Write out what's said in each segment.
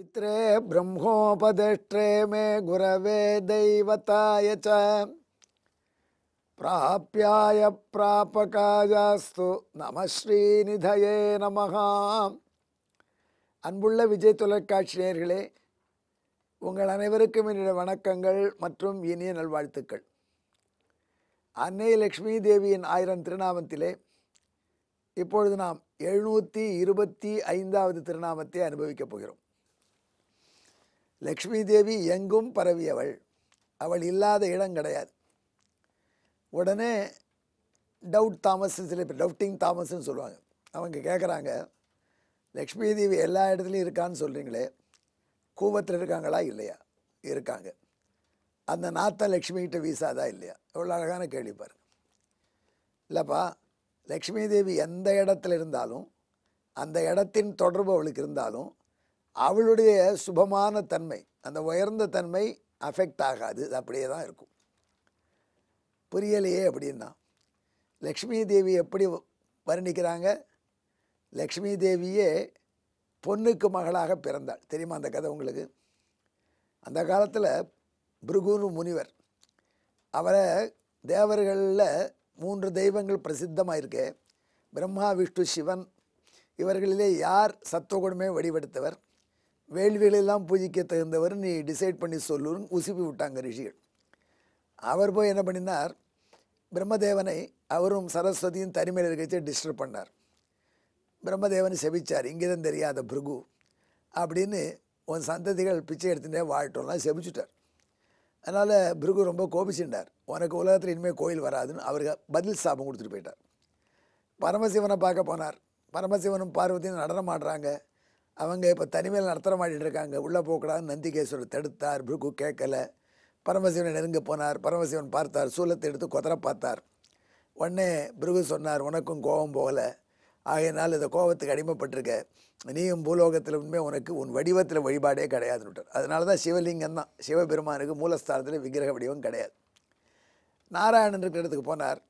पित्रे ब्रह्मोपदेष्ट्रे மே குரவே दैवताय ச प्राप्याय प्रापकायास्तु நம நமகா அன்புள்ள விஜய் தொலைக்காட்சி நேர்களே உங்கள் அனைவருக்கும் என்னுடைய வணக்கங்கள் மற்றும் இனிய நல்வாழ்த்துக்கள் அன்னை லக்ஷ்மி தேவியின் ஆயிரம் திருநாமத்திலே இப்பொழுது நாம் எழுநூற்றி இருபத்தி ஐந்தாவது திருநாமத்தை அனுபவிக்கப் போகிறோம் லக்ஷ்மி தேவி எங்கும் பரவியவள் அவள் இல்லாத இடம் கிடையாது உடனே டவுட் தாமஸ் சில பேர் டவுட்டிங் தாமஸ்ன்னு சொல்லுவாங்க அவங்க கேட்குறாங்க லக்ஷ்மி தேவி எல்லா இடத்துலையும் இருக்கான்னு சொல்கிறீங்களே கூவத்தில் இருக்காங்களா இல்லையா இருக்காங்க அந்த நாத்தம் லக்ஷ்மிகிட்ட வீசாதா இல்லையா எவ்வளோ அழகான கேள்வி இல்லைப்பா லக்ஷ்மி தேவி எந்த இடத்துல இருந்தாலும் அந்த இடத்தின் தொடர்பு அவளுக்கு இருந்தாலும் அவளுடைய சுபமான தன்மை அந்த உயர்ந்த தன்மை அஃபெக்ட் ஆகாது அப்படியே தான் இருக்கும் புரியலையே அப்படின்னா லக்ஷ்மி தேவி எப்படி வர்ணிக்கிறாங்க லக்ஷ்மி தேவியே பொண்ணுக்கு மகளாக பிறந்தாள் தெரியுமா அந்த கதை உங்களுக்கு அந்த காலத்தில் புருகுரு முனிவர் அவரை தேவர்களில் மூன்று தெய்வங்கள் பிரசித்தமாக இருக்கு பிரம்மா விஷ்ணு சிவன் இவர்களிலே யார் சத்துவகுணமே வடிவெடுத்தவர் வேள்விகளெல்லாம் பூஜிக்க தகுந்தவர் நீ டிசைட் பண்ணி சொல்லுன்னு உசுப்பி விட்டாங்க ரிஷிகள் அவர் போய் என்ன பண்ணினார் பிரம்மதேவனை அவரும் சரஸ்வதியும் தனிமையில் இருக்கச்சே டிஸ்டர்ப் பண்ணார் பிரம்மதேவன் செபிச்சார் தான் தெரியாத பிருகு அப்படின்னு உன் சந்ததிகள் பிச்சை எடுத்துகிட்டே வாழட்டோம்லாம் செபிச்சுட்டார் அதனால் பிருகு ரொம்ப கோபிச்சுட்டார் உனக்கு உலகத்தில் இனிமேல் கோயில் வராதுன்னு அவருக்கு பதில் சாபம் கொடுத்துட்டு போயிட்டார் பரமசிவனை பார்க்க போனார் பரமசிவனும் பார்வதியும் நடனமாடுறாங்க அவங்க இப்போ தனிமையில் மாதிரி இருக்காங்க உள்ளே போகக்கூடாதுன்னு நந்திகேஸ்வரர் தடுத்தார் பிருகு கேட்கலை பரமசிவன் நெருங்க போனார் பரமசிவன் பார்த்தார் சூலத்தை எடுத்து கொதற பார்த்தார் உடனே பிருகு சொன்னார் உனக்கும் கோபம் போகலை ஆகையினால் இந்த கோபத்துக்கு அடிமைப்பட்டிருக்க நீயும் பூலோகத்தில் உண்மை உனக்கு உன் வடிவத்தில் வழிபாடே கிடையாதுன்னு அதனால தான் சிவலிங்கம் தான் சிவபெருமானுக்கு மூலஸ்தானத்தில் விக்கிரக வடிவம் கிடையாது நாராயணன் இருக்கிற இடத்துக்கு போனார்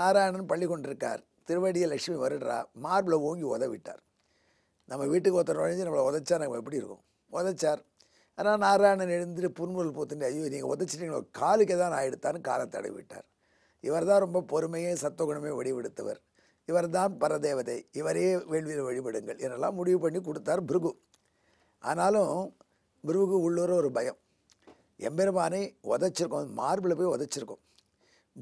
நாராயணன் பள்ளி கொண்டிருக்கார் திருவடியை லட்சுமி வருடுறா மார்பில் ஓங்கி உதவிட்டார் நம்ம வீட்டுக்கு ஒருத்தர் நுழைஞ்சு நம்மளை உதச்சார் நம்ம எப்படி இருக்கும் உதைச்சார் ஆனால் நாராயணன் எழுந்துட்டு புன்முதல் போத்துட்டு ஐயோ நீங்கள் உதைச்சிட்டீங்களோ காலுக்கு தான் நான் எடுத்தான்னு காலை விட்டார் இவர் தான் ரொம்ப பொறுமையே சத்துவகுணமே வடிவெடுத்தவர் இவர் தான் பரதேவதை இவரே வேள்வியில் வழிபடுங்கள் என்னெல்லாம் முடிவு பண்ணி கொடுத்தார் பிருகு ஆனாலும் பிருகு உள்ளூர ஒரு பயம் எம்பெருமானை உதைச்சிருக்கோம் மார்பில் போய் உதைச்சிருக்கோம்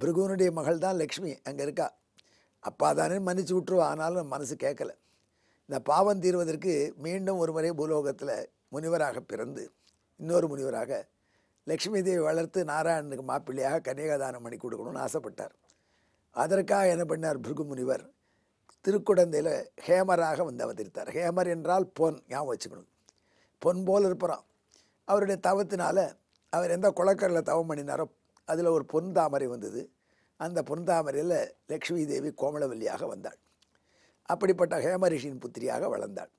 பிருகுனுடைய மகள் தான் லக்ஷ்மி அங்கே இருக்கா அப்பா தானே மன்னிச்சு விட்டுருவா ஆனாலும் மனசு கேட்கலை இந்த பாவம் தீர்வதற்கு மீண்டும் ஒரு முறை பூலோகத்தில் முனிவராக பிறந்து இன்னொரு முனிவராக லக்ஷ்மி தேவி வளர்த்து நாராயணனுக்கு மாப்பிள்ளையாக கன்னியாதானம் பண்ணி கொடுக்கணும்னு ஆசைப்பட்டார் அதற்காக என்ன பண்ணார் பிருகு முனிவர் திருக்குடந்தையில் ஹேமராக வந்து அவதரித்தார் ஹேமர் என்றால் பொன் ஞாபகம் வச்சுக்கணும் பொன் போல் இருப்பறம் அவருடைய தவத்தினால் அவர் எந்த குளக்கரில் தவம் பண்ணினாரோ அதில் ஒரு பொன் தாமரை வந்தது அந்த பொன் தாமரையில் லக்ஷ்மி தேவி கோமலவல்லியாக வந்தாள் அப்படிப்பட்ட ஹேமரிஷியின் புத்திரியாக வளர்ந்தாள்